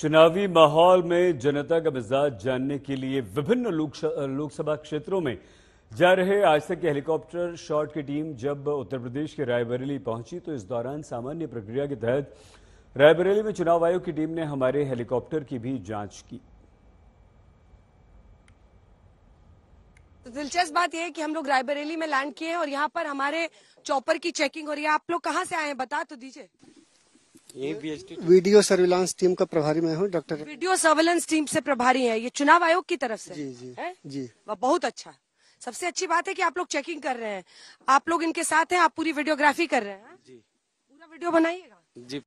चुनावी माहौल में जनता का मिजाज जानने के लिए विभिन्न लोकसभा क्षेत्रों में जा रहे आज तक के हेलीकॉप्टर शॉट की टीम जब उत्तर प्रदेश के रायबरेली पहुंची तो इस दौरान सामान्य प्रक्रिया के तहत रायबरेली में चुनाव आयोग की टीम ने हमारे हेलीकॉप्टर की भी जांच की तो दिलचस्प बात यह है कि हम लोग रायबरेली में लैंड किए हैं और यहाँ पर हमारे चौपर की चेकिंग हो रही है आप लोग कहाँ से आए हैं बता तो दीजिए वीडियो सर्विलांस टीम का प्रभारी मैं हूँ डॉक्टर वीडियो सर्विलांस टीम से प्रभारी है ये चुनाव आयोग की तरफ से जी जी है? जी बहुत अच्छा सबसे अच्छी बात है कि आप लोग चेकिंग कर रहे हैं आप लोग इनके साथ हैं आप पूरी वीडियोग्राफी कर रहे हैं हाँ? जी पूरा वीडियो बनाइएगा जी